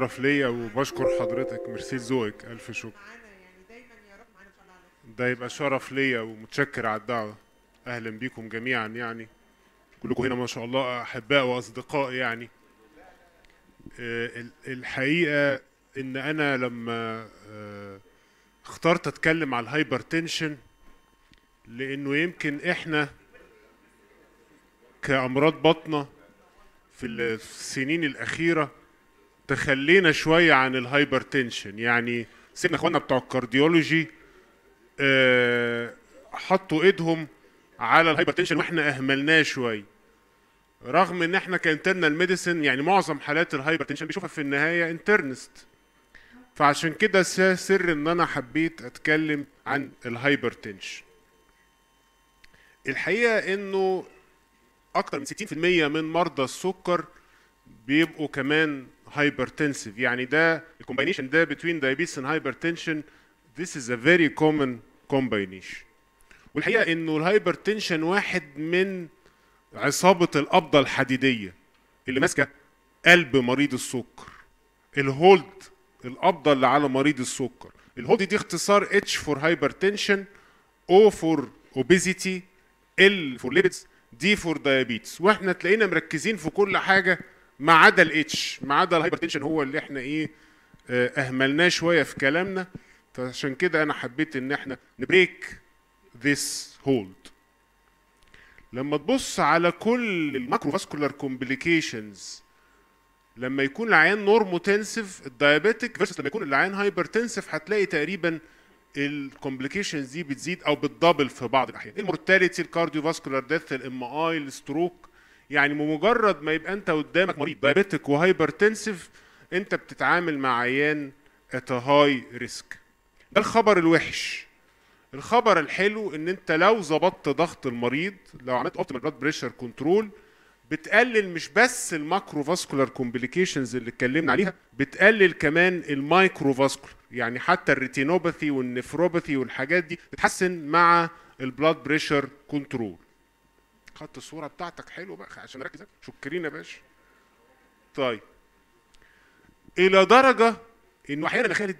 شرف ليا وبشكر حضرتك ميرسي لذوقك الف شكر يعني ده يبقى شرف ليا ومتشكر على الدعوه اهلا بيكم جميعا يعني كلكم هنا ما شاء الله احباء واصدقاء يعني آه، الحقيقه ان انا لما آه، اخترت اتكلم على الهايبر تنشن لانه يمكن احنا كامراض بطنه في السنين الاخيره تخلينا شويه عن الهايبرتنشن يعني سيبنا اخواننا بتوع الكارديولوجي آه، حطوا ايدهم على الهايبرتنشن واحنا اهملناه شويه رغم ان احنا كانترنال ميديسن يعني معظم حالات الهايبرتنشن بيشوفها في النهايه انترنست فعشان كده سر ان انا حبيت اتكلم عن الهايبرتنشن الحقيقه انه اكتر من 60% من مرضى السكر بيبقوا كمان hypertensive يعني ده الكومبينيشن ده between diabetes and hypertension this is a very common combination والحقيقه انه الهايبرتنشن واحد من عصابه القبضه الحديديه اللي ماسكه قلب مريض السكر الهولد القبضه اللي على مريض السكر الهولد دي اختصار اتش فور هايبرتنشن او فور اوبيزيتي ال فور ليبيدز دي فور دايابيتس واحنا تلاقينا مركزين في كل حاجه ما عدا الاتش ما عدا الهايبرتنشن هو اللي احنا ايه آه، اهملناه شويه في كلامنا فعشان كده انا حبيت ان احنا نبريك ذيس هولد لما تبص على كل الماكرو فاسكولار كومبليكيشنز لما يكون العيان نورموتنسيف الدايابيتيك فيرسس لما يكون العيان هايبرتنسيف هتلاقي تقريبا الكومبليكيشنز دي بتزيد او بتدبل في بعض الاحيان المورتاليتي الكارديو فاسكولار ديث الام اي الستروك يعني بمجرد ما يبقى انت قدامك مريض دايابيتك وهايبرتنسيف انت بتتعامل مع عيان ات هاي ريسك ده الخبر الوحش الخبر الحلو ان انت لو ظبطت ضغط المريض لو عملت اوبتيمال بلاد بريشر كنترول بتقلل مش بس الماكرو فاسكولار كومبليكيشنز اللي اتكلمنا عليها بتقلل كمان المايكرو فاسكولار يعني حتى الريتينوباثي والنفروباثي والحاجات دي بتحسن مع البلاد بريشر كنترول خدت الصوره بتاعتك حلو بقى عشان اركز شكرين يا باشا طيب الى درجه انه احيانا يا خالد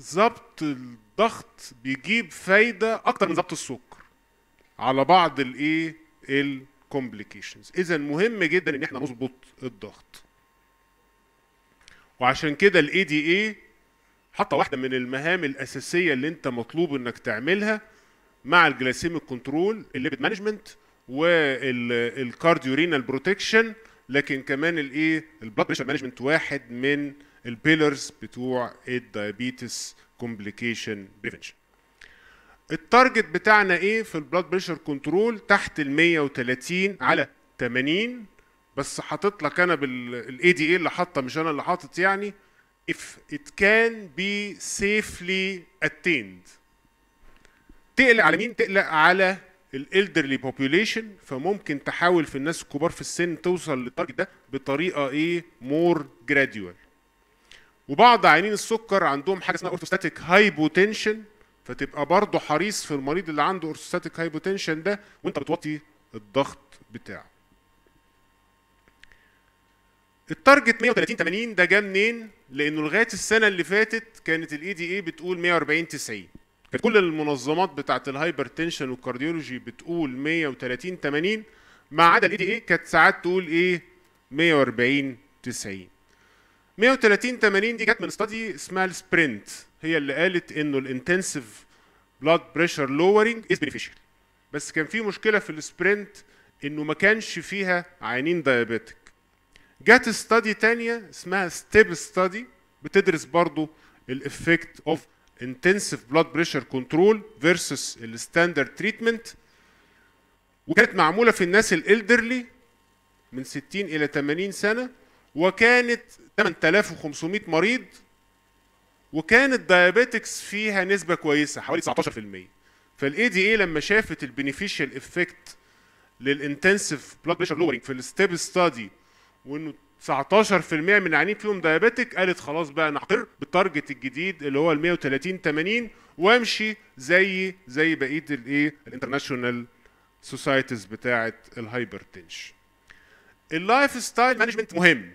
ظبط الضغط بيجيب فايده اكتر من ظبط السكر على بعض الايه الكومبليكيشنز اذا مهم جدا ان احنا نظبط الضغط وعشان كده الاي دي اي حاطه واحده من المهام الاساسيه اللي انت مطلوب انك تعملها مع الجلاسيميك كنترول الليبيد مانجمنت رينال بروتكشن لكن كمان الايه البلاد بريشر مانجمنت واحد من البيلرز بتوع الدايابيتس كومبليكيشن بريفنشن التارجت بتاعنا ايه في البلاد بريشر كنترول تحت ال 130 على 80 بس حاطط لك انا بالاي دي اي اللي حاطه مش انا اللي حاطط يعني if it can be safely attained تقلق على مين تقلق على الالدرلي بوبيوليشن فممكن تحاول في الناس الكبار في السن توصل للتارجت ده بطريقه ايه مور جراديوال وبعض عينين السكر عندهم حاجه اسمها اورثوستاتيك هايبوتنشن فتبقى برضه حريص في المريض اللي عنده اورثوستاتيك هايبوتنشن ده وانت بتوطي الضغط بتاعه التارجت 130 80 ده جه منين؟ لانه لغايه السنه اللي فاتت كانت الاي دي اي بتقول 140 90 كل المنظمات بتاعه الهايبرتنشن والكارديولوجي بتقول 130 80 ما عدا الاي دي اي كانت ساعات تقول ايه 140 90 130 80 دي جت من ستادي اسمها السبرنت هي اللي قالت انه الانتنسيف بلاد بريشر لورنج از بنفيشال بس كان في مشكله في السبرنت انه ما كانش فيها عيانين دايابيتك جت ستادي تانية اسمها ستيب ستادي بتدرس برضو الافكت اوف intensive blood pressure control versus الستاندرد تريتمنت وكانت معمولة في الناس الالدرلي من 60 إلى 80 سنة وكانت 8500 مريض وكانت دايابيتكس فيها نسبة كويسة حوالي 19% فالاي دي اي لما شافت البينيفيشال افكت للانتنسيف بلاد بريشر لورنج في الستيب ستادي وانه 19% من العيانين فيهم دايابيتك قالت خلاص بقى انا هقر بالتارجت الجديد اللي هو ال 130 80 وامشي زي زي بقيه الايه الانترناشونال سوسايتيز بتاعه الهايبرتنشن اللايف ستايل مانجمنت مهم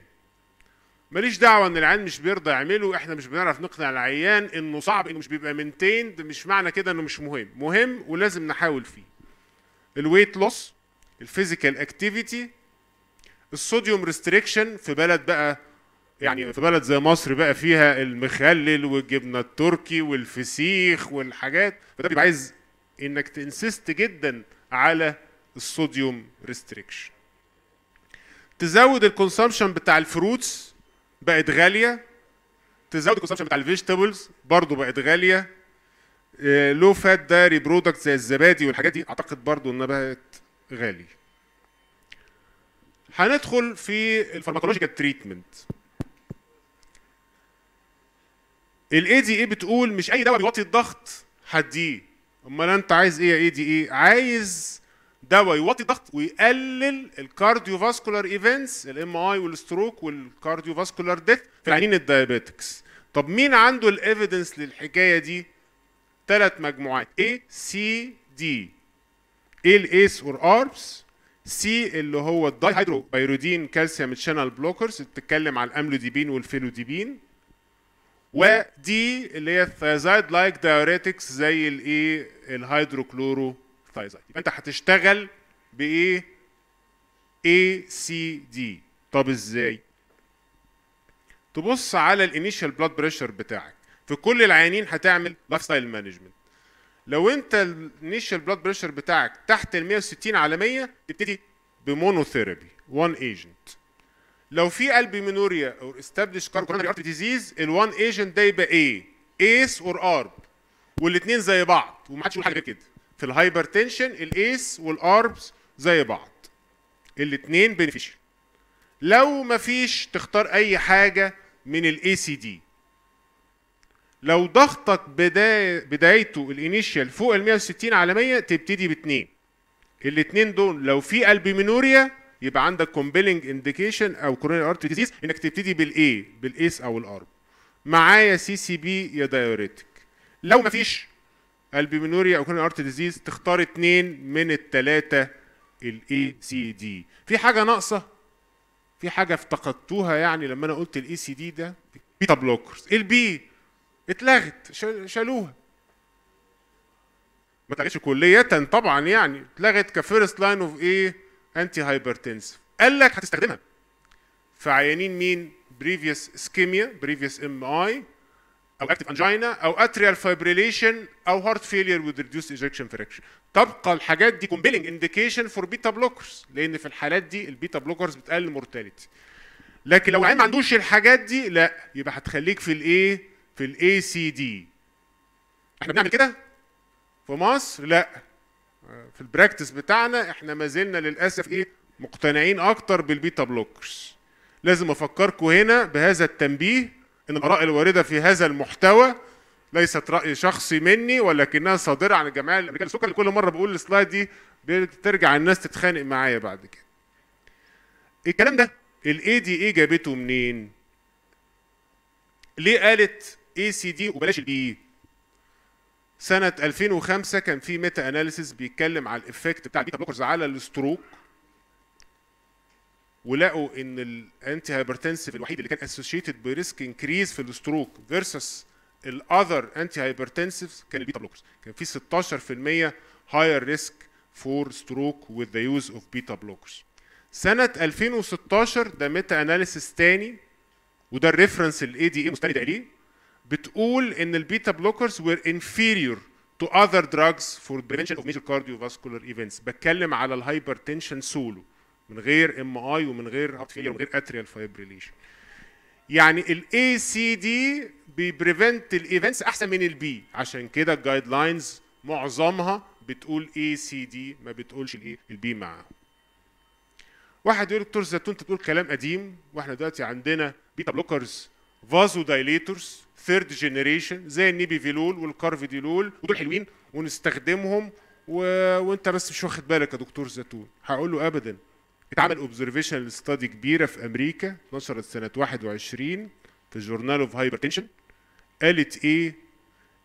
ماليش دعوه ان العيان مش بيرضى يعمله احنا مش بنعرف نقنع العيان انه صعب انه مش بيبقى منتيند مش معنى كده انه مش مهم مهم ولازم نحاول فيه الويت لوس الفيزيكال اكتيفيتي الصوديوم ريستريكشن في بلد بقى يعني في بلد زي مصر بقى فيها المخلل والجبنه التركي والفسيخ والحاجات فده بيبقى عايز انك تنسست جدا على الصوديوم ريستريكشن تزود الكونسومشن بتاع الفروتس بقت غاليه تزود الكونسومشن بتاع الفيجيتابلز برضه بقت غاليه لو فات داري برودكت زي الزبادي والحاجات دي اعتقد برضه انها بقت غاليه هندخل في الفارماكولوجيكال تريتمنت الاي دي اي e بتقول مش اي دواء بيوطي الضغط هديه امال انت عايز ايه يا اي دي اي عايز دواء يوطي الضغط ويقلل الكارديو فاسكولار ايفنتس الام اي والستروك والكارديو فاسكولار ديث في العينين الدايابيتكس طب مين عنده الايفيدنس للحكايه دي ثلاث مجموعات A C D ال الايس اور اربس سي اللي هو الداي هيدرو بايرودين كالسيوم شانل بلوكرز بتتكلم على الاملوديبين والفيلوديبين ودي اللي هي الثايزايد لايك دايوريتكس زي الايه الهيدروكلورو ثايزايد فانت هتشتغل بايه اي سي دي طب ازاي تبص على الانيشال بلاد بريشر بتاعك في كل العيانين هتعمل لايف ستايل مانجمنت لو انت النيشال بلاد بريشر بتاعك تحت ال 160 على 100 تبتدي بمونوثيرابي 1 ايجنت لو في مينوريا او استابليش كارديو ديزيز ال1 ايجنت ده يبقى ايه ايس اور ارب والاثنين زي بعض وما حدش يقول حاجه كده في الهايبرتنشن الايس والاربس زي بعض الاثنين بنفيشال لو مفيش تختار اي حاجه من الاي سي دي لو ضغطك بداية بدايته الانيشال فوق ال 160 على 100 تبتدي باتنين الاثنين دول لو في مينوريا يبقى عندك كومبيلنج انديكيشن او كورونال ارت ديزيز انك تبتدي بالاي بالايس او الارب معايا سي سي بي يا دايوريتك لو مفيش مينوريا او كورونال ارت ديزيز تختار اثنين من الثلاثه الاي سي دي في حاجه ناقصه في حاجه افتقدتوها يعني لما انا قلت الاي سي دي ده بيتا بلوكرز البي اتلغت شالوها ما اتلغتش كلية طبعا يعني اتلغت كفيرست لاين اوف ايه انتي هايبرتنس قال لك هتستخدمها في عيانين مين بريفيوس اسكيميا بريفيوس ام اي او اكتف انجينا او اتريال فايبريليشن او هارت فيلير وذ ريدوس ايجكشن فريكشن تبقى الحاجات دي كومبيلنج انديكيشن فور بيتا بلوكرز لان في الحالات دي البيتا بلوكرز بتقلل مورتاليتي لكن لو العيان ما عندوش الحاجات دي لا يبقى هتخليك في الايه في الاي سي دي احنا بنعمل كده في مصر لا في البراكتس بتاعنا احنا ما زلنا للاسف ايه مقتنعين اكتر بالبيتا بلوكرز لازم افكركم هنا بهذا التنبيه ان الاراء الوارده في هذا المحتوى ليست راي شخصي مني ولكنها صادره عن الجمعيه الامريكيه للسكر كل مره بقول السلايد دي بترجع الناس تتخانق معايا بعد كده الكلام ده الاي دي اي جابته منين ليه قالت اي سي دي وبلاش البي سنه 2005 كان في ميتا اناليسيس بيتكلم على الايفكت بتاع البيتا بلوكرز على الستروك ولقوا ان الانتي هايبرتنسيف الوحيد اللي كان اسوشيتد بريسك انكريز في الستروك فيرسس الاذر انتي هايبرتنسيف كان البيتا بلوكرز كان في 16% هاير ريسك فور ستروك وذ ذا يوز اوف بيتا بلوكرز سنة 2016 ده ميتا اناليسيس تاني وده الريفرنس الاي دي اي مستند عليه بتقول ان البيتا بلوكرز were inferior to other drugs for prevention of major cardiovascular events بتكلم على الهايبرتنشن سولو من غير ام اي ومن غير هارت فيلير ومن غير اتريال فايبريليشن يعني الاي سي دي بيبريفنت الايفنتس احسن من البي عشان كده الجايد لاينز معظمها بتقول اي سي دي ما بتقولش الايه البي معاها واحد يقول دكتور زيتون انت بتقول كلام قديم واحنا دلوقتي عندنا بيتا بلوكرز فازو دايليتورز ثيرد جينيريشن زي النيبي والكارف والكارفيديلول ودول حلوين ونستخدمهم و... وانت بس مش واخد بالك يا دكتور زيتون هقول له ابدا اتعمل اوبزرفيشن ستادي كبيره في امريكا نشرت سنه 21 في جورنال اوف هايبرتنشن قالت ايه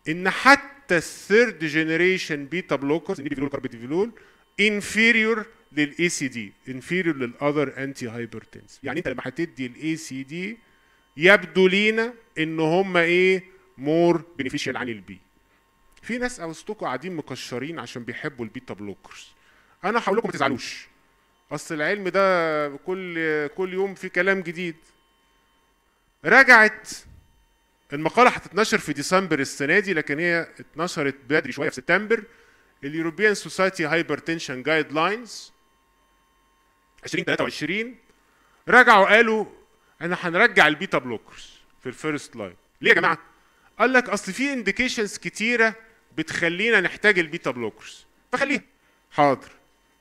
ان حتى الثيرد جينيريشن بيتا بلوكرز النيبيفيلول ديلول انفيريور للاي سي دي انفيريور للاذر انتي هايبرتنس يعني انت لما هتدي الاي سي دي يبدو لينا ان هم ايه مور بنفيشال عن البي في ناس اوسطكم قاعدين مكشرين عشان بيحبوا البيتا بلوكرز انا هقول لكم ما تزعلوش اصل العلم ده كل كل يوم في كلام جديد رجعت المقاله هتتنشر في ديسمبر السنه دي لكن هي اتنشرت بدري شويه في سبتمبر اليوروبيان سوسايتي هايبرتنشن جايد لاينز 2023 رجعوا قالوا احنا هنرجع البيتا بلوكرز في الفيرست لاين ليه يا جماعه قال لك اصل في انديكيشنز كتيره بتخلينا نحتاج البيتا بلوكرز فخليها حاضر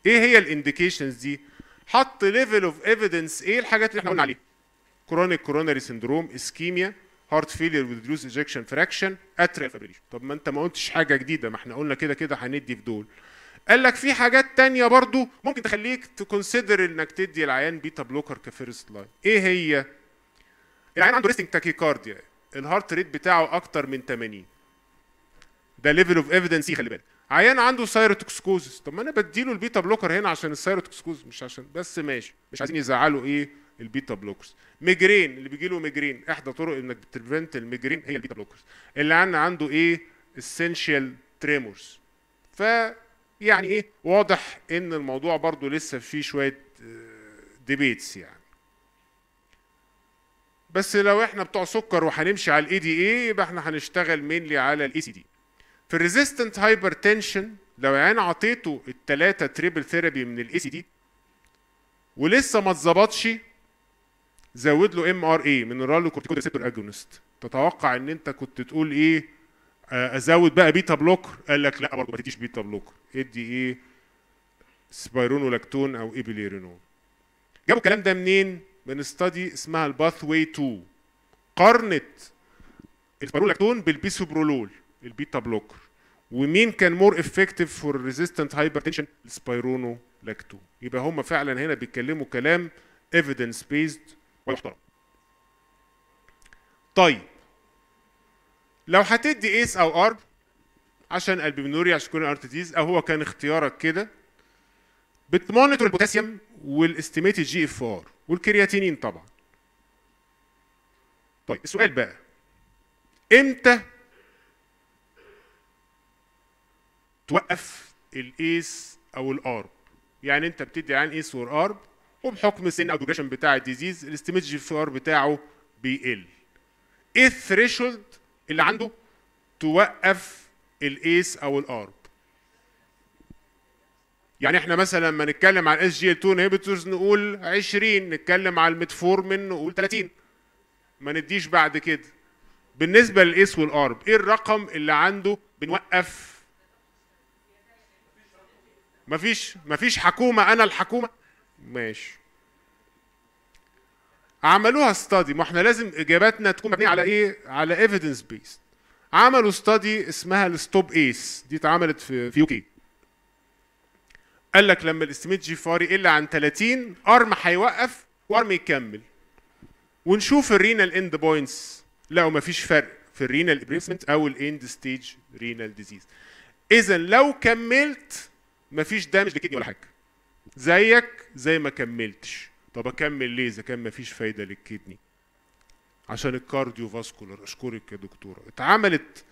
ايه هي الانديكيشنز دي حط ليفل اوف ايفيدنس ايه الحاجات اللي احنا قلنا عليها كرونيك كوروناري سندروم اسكيميا هارت فيلير وريديوس ايجكشن فراكشن اتريال فابريشن طب ما انت ما قلتش حاجه جديده ما احنا قلنا كده كده هندي في دول قال لك في حاجات تانية برضو ممكن تخليك تكونسيدر انك تدي العيان بيتا بلوكر كفيرست لاين ايه هي العيان عنده ريستنج تاكيكارديا الهارت ريت بتاعه اكتر من 80 ده ليفل اوف ايفيدنس خلي بالك عيان عنده سايروتوكسكوزس طب ما انا بديله البيتا بلوكر هنا عشان السايروتوكسكوز مش عشان بس ماشي مش عايزين يزعلوا ايه البيتا بلوكرز ميجرين اللي بيجي له ميجرين احدى طرق انك بتبرنت الميجرين هي البيتا بلوكرز اللي عندنا عنده ايه اسينشال تريمورز ف يعني ايه واضح ان الموضوع برضو لسه فيه شويه ديبيتس آه، يعني بس لو احنا بتوع سكر وهنمشي على الاي دي اي يبقى احنا هنشتغل مينلي على الاي سي دي في الريزيستنت هايبر تنشن لو يعني عطيته الثلاثه تريبل ثيرابي من الاي سي دي ولسه ما اتظبطش زود له ام ار اي من الرالو كورتيكو ريسبتور اجونست تتوقع ان انت كنت تقول ايه آه، ازود بقى بيتا بلوكر قال لك لا برضه ما تديش بيتا بلوكر ادي ايه سبايرونولاكتون او ايبيليرينون جابوا الكلام ده منين من استدي اسمها الباث واي 2 قارنت السبايرونولاكتون بالبيسوبرولول البيتا بلوكر ومين كان مور افكتيف فور ريزيستنت هايبرتنشن السبايرونولاكتون يبقى هم فعلا هنا بيتكلموا كلام ايفيدنس بيزد ومحترم طيب لو هتدي ايس او ارب عشان البيمنوريا عشان ار ارتيزيز او هو كان اختيارك كده بتمونيتور البوتاسيوم والاستيميت جي اف ار والكرياتينين طبعا طيب السؤال بقى امتى توقف الايس او الارب يعني انت بتدي عن ايس والارب وبحكم سن او دوجيشن بتاع الديزيز الاستيميت جي اف ار بتاعه بيقل ايه الثريشولد اللي عنده توقف الايس او الارب يعني احنا مثلا لما نتكلم على الاس جي ال 2 انهبيتورز نقول 20 نتكلم على الميتفورمين نقول 30 ما نديش بعد كده بالنسبه للايس والارب ايه الرقم اللي عنده بنوقف مفيش مفيش حكومه انا الحكومه ماشي عملوها ستادي ما احنا لازم اجاباتنا تكون مبنيه على ايه على ايفيدنس بيست عملوا ستادي اسمها الستوب ايس دي اتعملت في في يوكي قال لك لما الاستيميت جي فاري يقل عن 30 ارم هيوقف وارم يكمل ونشوف الرينال اند بوينتس لقوا مفيش فرق في الرينال ابريسمنت او الاند ستيج رينال ديزيز اذا لو كملت مفيش دامج لكدني ولا حاجه زيك زي ما كملتش طب اكمل ليه اذا كان مفيش فايده للكدني عشان الكارديو فاسكولار اشكرك يا دكتوره اتعملت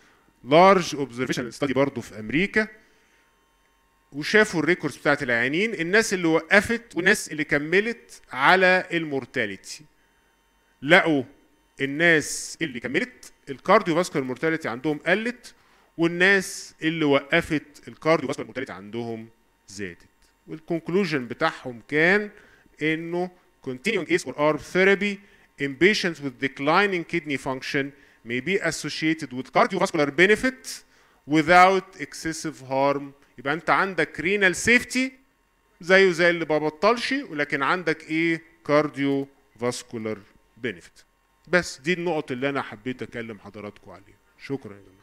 لارج اوبزرفيشن ستادي برضه في امريكا وشافوا الريكوردز بتاعت العيانين الناس اللي وقفت والناس اللي كملت على المورتاليتي لقوا الناس اللي كملت الكارديو فاسكولار مورتاليتي عندهم قلت والناس اللي وقفت الكارديو فاسكولار مورتاليتي عندهم زادت والكونكلوجن بتاعهم كان انه continuing ACE or ARB therapy in patients with declining kidney function may be associated with cardiovascular benefit without excessive harm يبقى انت عندك renal safety زيه زي اللي ما بطلش ولكن عندك ايه cardiovascular benefit بس دي النقط اللي انا حبيت اكلم حضراتكم عليها شكرا يا جماعه